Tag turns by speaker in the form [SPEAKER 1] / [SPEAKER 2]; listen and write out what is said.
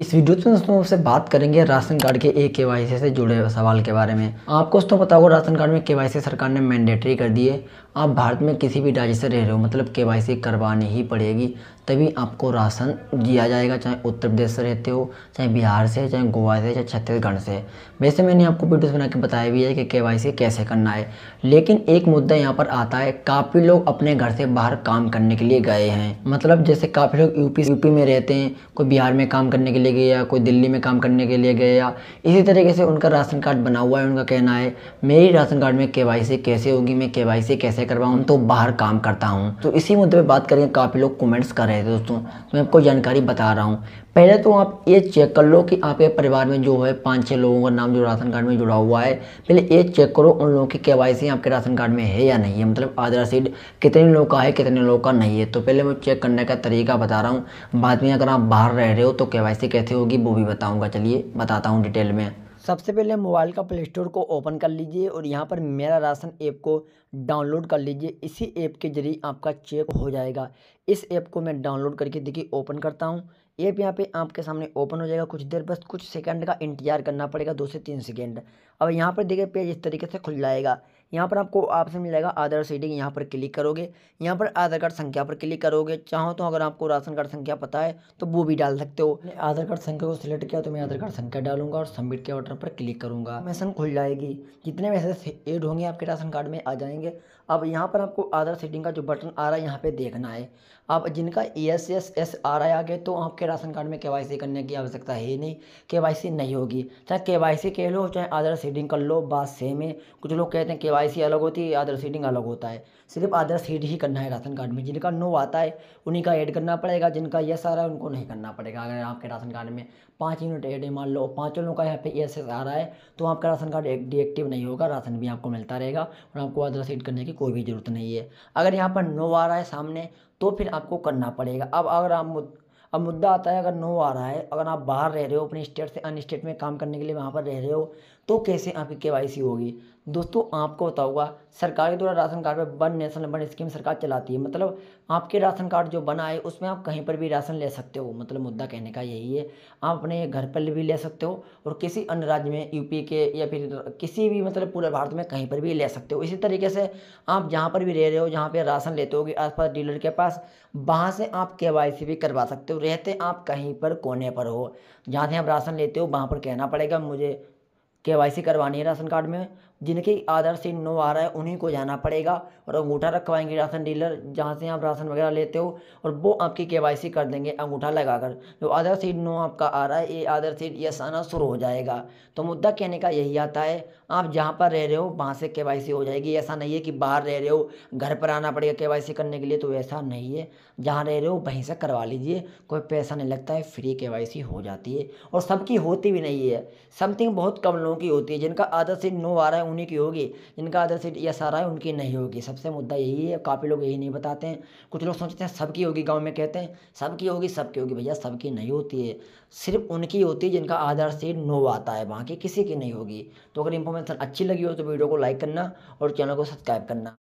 [SPEAKER 1] इस वीडियो में दोस्तों आपसे बात करेंगे राशन कार्ड के ए के से जुड़े सवाल के बारे में आपको दोस्तों पता होगा राशन कार्ड में के सरकार ने मैंडेटरी कर दी है आप भारत में किसी भी राज्य से रह रहे हो मतलब के करवानी ही पड़ेगी तभी आपको राशन दिया जाएगा चाहे उत्तर प्रदेश से रहते हो चाहे बिहार से चाहे गोवा से चाहे छत्तीसगढ़ से वैसे मैंने आपको वीडियोस बना के बताया भी है कि के कैसे करना है लेकिन एक मुद्दा यहाँ पर आता है काफ़ी लोग अपने घर से बाहर काम करने के लिए गए हैं मतलब जैसे काफ़ी लोग यूपी यूपी में रहते हैं कोई बिहार में काम करने के लिए गया कोई दिल्ली में काम करने के लिए गया इसी तरीके से उनका राशन कार्ड बना हुआ है उनका कहना है मेरी राशन कार्ड में के कैसे होगी मैं के कैसे करवाऊँ तो बाहर काम करता हूँ तो इसी मुद्दे पर बात करें काफ़ी लोग कमेंट्स करें थे दोस्तों तो मैं आपको जानकारी बता रहा हूँ पहले तो आप ये चेक कर लो कि आपके परिवार में जो है पाँच छह लोगों का नाम जो राशन कार्ड में जुड़ा हुआ है पहले ये चेक करो उन लोगों की के आपके राशन कार्ड में है या नहीं है मतलब आधार सीट कितने लोग का है कितने लोग का नहीं है तो पहले मैं चेक करने का तरीका बता रहा हूँ बाद में अगर आप बाहर रह रहे हो तो के कैसे होगी वो भी बताऊँगा चलिए बताता हूँ डिटेल में सबसे पहले मोबाइल का प्ले स्टोर को ओपन कर लीजिए और यहाँ पर मेरा राशन ऐप को डाउनलोड कर लीजिए इसी ऐप के जरिए आपका चेक हो जाएगा इस ऐप को मैं डाउनलोड करके देखिए ओपन करता हूँ ऐप यहाँ पे आपके सामने ओपन हो जाएगा कुछ देर बस कुछ सेकंड का इंतजार करना पड़ेगा दो से तीन सेकंड अब यहाँ पर देखिए पेज इस तरीके से खुल जाएगा यहाँ पर आपको ऑप्शन जाएगा आधार सीडिंग यहाँ पर क्लिक करोगे यहाँ पर आधार कार्ड संख्या पर क्लिक करोगे चाहो तो अगर आपको राशन कार्ड संख्या पता है तो वो भी डाल सकते हो आधार कार्ड संख्या को सिलेक्ट किया तो मैं आधार कार्ड संख्या डालूंगा और सबमिट के ऑर्डर पर क्लिक करूँगा मैसन खुल जाएगी जितने मैसेज एड होंगे आपके राशन कार्ड में आ जाएंगे अब यहाँ पर आपको आधार सीडिंग का जो बटन आ रहा है यहाँ पर देखना है आप जिनका एस एस एस आ रहा है आगे तो आपके राशन कार्ड में के करने की आवश्यकता है नहीं के नहीं होगी चाहे के कह लो चाहे आधार सीडिंग कर लो बात सेम है कुछ लोग कहते हैं के आईसी अलग होती है अदर सीटिंग अलग होता है सिर्फ अदर सीड ही करना है राशन कार्ड में जिनका नो आता है उन्हीं का ऐड करना पड़ेगा जिनका यस आ रहा है उनको नहीं करना पड़ेगा अगर आपके राशन कार्ड में पाँच यूनिट ऐड है मान लो पाँचों लोगों का यहाँ पे एस आ रहा है तो आपका राशन कार्ड डिएक्टिव नहीं होगा राशन भी आपको मिलता रहेगा और आपको अदर सीट करने की कोई भी ज़रूरत नहीं है अगर यहाँ पर नो आ रहा है सामने तो फिर आपको करना पड़ेगा अब अगर आप अब मुद्दा आता है अगर नो आ रहा है अगर आप बाहर रह रहे हो अपने स्टेट से अन स्टेट में काम करने के लिए वहाँ पर रह रहे हो तो कैसे आपकी के होगी दोस्तों आपको पता सरकार के द्वारा राशन कार्ड पर वन नेशन वन स्कीम सरकार चलाती है मतलब आपके राशन कार्ड जो बना है उसमें आप कहीं पर भी राशन ले सकते हो मतलब मुद्दा कहने का यही है आप अपने घर पर भी ले सकते हो और किसी अन्य राज्य में यूपी के या फिर किसी भी मतलब पूरे भारत में कहीं पर भी ले सकते हो इसी तरीके से आप जहाँ पर भी रह रहे हो जहाँ पर राशन लेते हो कि पास डीलर के पास वहाँ से आप के भी करवा सकते हो रहते आप कहीं पर कोने पर हो जहाँ से आप राशन लेते हो वहाँ पर कहना पड़ेगा मुझे के वाई सी करवानी है राशन कार्ड में जिनके आधार से नो आ रहा है उन्हीं को जाना पड़ेगा और अंगूठा रखवाएंगे राशन डीलर जहाँ से आप राशन वगैरह लेते हो और वो आपकी के कर देंगे अंगूठा लगाकर जो आधार सीट नो आपका आ रहा है ये आधार सीट यस आना शुरू हो जाएगा तो मुद्दा कहने का यही आता है आप जहाँ पर रह रहे हो वहाँ से के हो जाएगी ऐसा नहीं है कि बाहर रह रहे हो घर पर आना पड़ेगा के करने के लिए तो ऐसा नहीं है जहाँ रह रहे हो वहीं से करवा लीजिए कोई पैसा नहीं लगता है फ्री के हो जाती है और सबकी होती भी नहीं है समथिंग बहुत कम लोगों की होती है जिनका आधार सीट नो आ रहा है उन्हीं की होगी जिनका other seat S R I उनकी नहीं होगी सबसे मुद्दा यही है काफ़ी लोग यही नहीं बताते हैं कुछ लोग सोचते हैं सबकी होगी गाँव में कहते हैं सबकी होगी सबकी होगी भैया सबकी नहीं होती है सिर्फ उनकी होती है जिनका आधार सीट नो आता है बाकी किसी की नहीं होगी तो अगर इन्फॉर्मेशन अच्छी लगी हो तो वीडियो को लाइक करना और चैनल को सब्सक्राइब करना